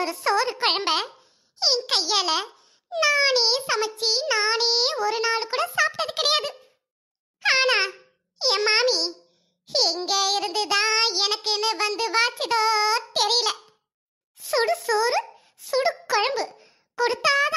ஒரு சோறு குழம்ப என் கையால நானே சமைச்சு நானே ஒரு நாள் கூட சாப்பிட்டது கிடையாது ஆனா என் மாமி எங்க இருந்துதான் என்ன வந்து வாச்சுதோ தெரியல சுடு சோறு சுடு குழம்பு கொடுத்தாத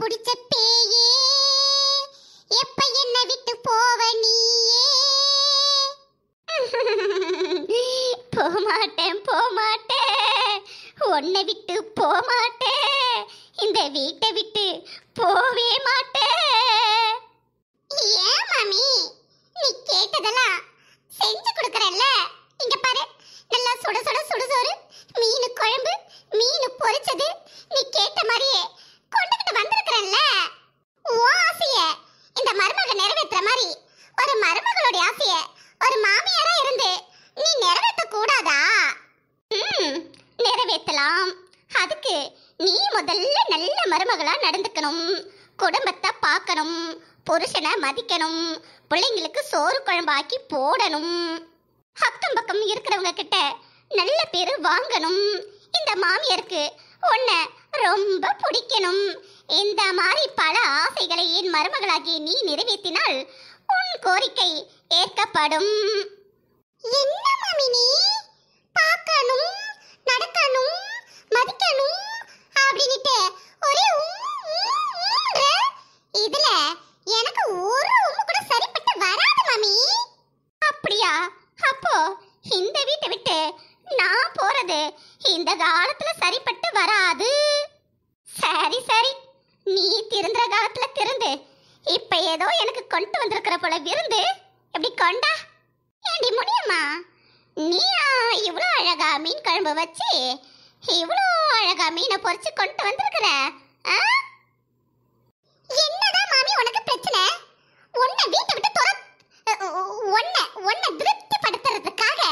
பிடிச்ச பேயே எப்ப என்ன விட்டு போவ நீயே போமாட்டேன் போமாட்டேன் உன்னை விட்டு போமாட்டேன் இந்த வீட்டை விட்டு போவே மாட்டேன் ஏன் மாமி நீ கேட்டதெல்லாம் செஞ்சு கொடுக்குறல்ல இங்க பாரு நல்லா சுட சுட சுடுசோறு மீன் குழம்பு மீன் பொறிச்சது நீ கேட்ட மாதிரியே கொண்டுகிட்டு வந்திருக்கிறேன்ல உன் ஆசைய இந்த மருமக நிறைவேற்ற மாதிரி ஒரு மருமகளுடைய ஆசைய ஒரு மாமியாரா இருந்து நீ நிறைவேற்ற கூடாதா ம் நிறைவேற்றலாம் அதுக்கு நீ முதல்ல நல்ல மருமகளா நடந்துக்கணும் குடும்பத்தை பார்க்கணும் புருஷனை மதிக்கணும் பிள்ளைங்களுக்கு சோறு குழம்பாக்கி போடணும் அக்கம் பக்கம் இருக்கிறவங்க கிட்ட நல்ல பேர் வாங்கணும் இந்த மாமியாருக்கு உன்னை ரொம்ப பிடிக்கணும் இந்த மாதிரி பல ஆசைகளை என் மருமகளாகிய நீ நிறைவேற்றினால் உன் கோரிக்கை ஏற்கப்படும் என்ன நீ பார்க்கணும் நடக்கணும் மதிக்கணும் அப்படின்ட்டு ஒரே இதுல எனக்கு ஒரு உம்மு கூட சரிப்பட்டு வராது மாமி அப்படியா அப்போ இந்த வீட்டை விட்டு நான் போறது இந்த காலத்துல சரிப்பட்டு வராது சரி சரி நீ திருந்துற காலத்துல திருந்து இப்ப ஏதோ எனக்கு கொண்டு வந்திருக்கிற போல விருந்து எப்படி கொண்டா ஏண்டி முடியுமா நீ இவ்வளோ அழகா மீன் குழம்பு வச்சு இவ்வளோ அழகா மீனை பொறிச்சு கொண்டு வந்திருக்கிற என்னதான் மாமி உனக்கு பிரச்சனை உன்னை வீட்டை விட்டு துர உன்னை உன்னை திருப்திப்படுத்துறதுக்காக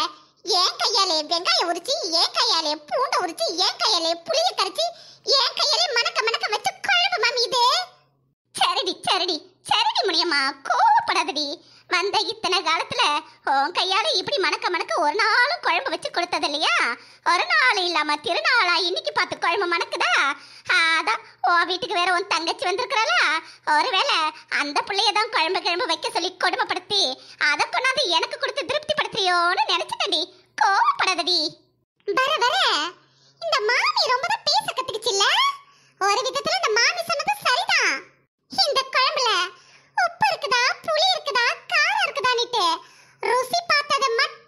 ஏன் கையாலே வெங்காயம் உரிச்சு ஏன் கையாலே பூண்டை உரிச்சு ஏன் கையாலே புளிய கரைச்சி ஏன் கையாலே மணக்க மணக்க வச்சு குழம்பு மாமி இது சரிடி சரிடி சரிடி முடியுமா கோவப்படாதடி வந்த இத்தனை காலத்துல உன் கையால இப்படி மணக்க மணக்க ஒரு நாளும் குழம்பு வச்சு கொடுத்தது இல்லையா ஒரு நாள் இல்லாம திருநாளா இன்னைக்கு பார்த்து குழம்பு மணக்குதா அதான் உன் வீட்டுக்கு வேற உன் தங்கச்சி வந்திருக்கிறாள ஒருவேளை அந்த பிள்ளைய தான் குழம்பு கிழம்பு வைக்க சொல்லி கொடுமைப்படுத்தி அதை கொண்டாந்து எனக்கு கொடுத்து திருப்தி படுத்துறியோன்னு நினைச்சிட்டேன்டி கோவப்படாதடி வர வர இந்த மாமி ரொம்ப பேச கத்துக்கிச்சுல்ல ஒரு விதத்துல இந்த மாமி சொன்னது சரிதான் இந்த குழம்புல உப்பு இருக்குதா புளி இருக்குதா காரம் இருக்குதான்னுட்டு ருசி பார்த்ததை மட்டும்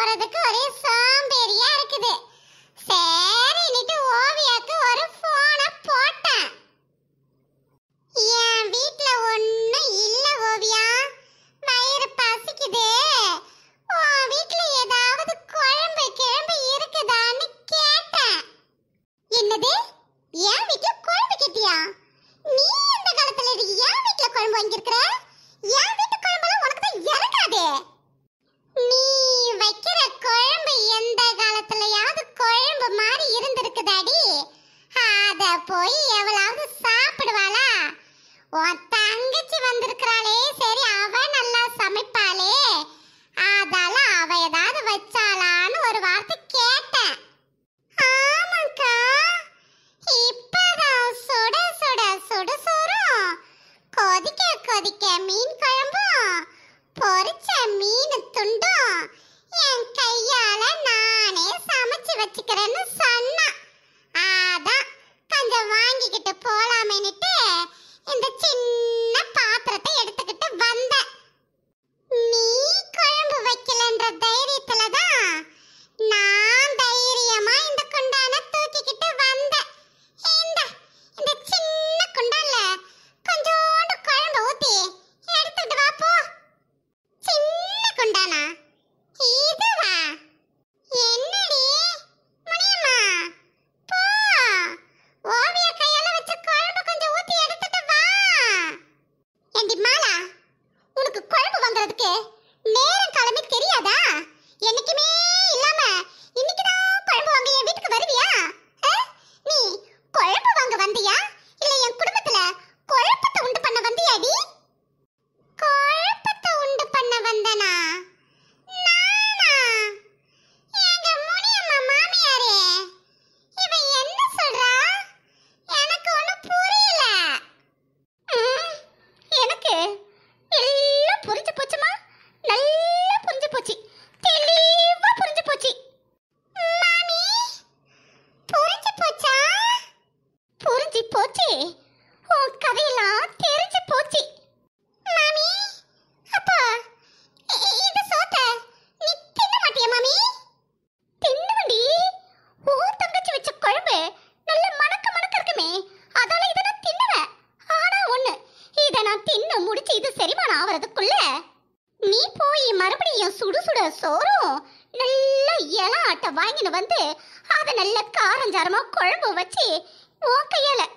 போறதுக்கு ஒரே சாம்பேறியா டாடி அத போய் எவ்வளவு சாப்பிடுவாளா உன் தங்கச்சி வந்திருக்கிறாளே சரி அவ நல்லா சமைப்பாளே அதால அவ ஏதாவது வச்சாளான்னு ஒரு வார்த்தை கேட்டேன் வேண்டானா இதுவா என்னடி முனியம்மா போ ஓவிய கையால வச்ச குழம்பு கொஞ்சம் ஊத்தி எடுத்துட்டு வா ஏண்டி மாலா உனக்கு குழம்பு வாங்குறதுக்கு நேரம் கிளம்பி தெரியாதா என்னைக்குமே போச்சு ஓ கதையெல்லாம் தெரிஞ்சு போச்சு மாமி அப்பா இந்த சோத்த நீ தின்ன மாட்டியா மாமி தின்னுவண்டி ஓ தங்கச்சி வச்ச குழம்பு நல்ல மணக்க மணக்க இருக்குமே அதால இதை நான் தின்னுவேன் ஆனா ஒண்ணு இதை நான் தின்னு முடிச்சு இது செரிமானம் ஆவறதுக்குள்ள நீ போய் மறுபடியும் சுடு சுட சோறும் நல்ல இல ஆட்டை வாங்கின்னு வந்து அதை நல்ல காரஞ்சாரமா குழம்பு வச்சு ஓ கையால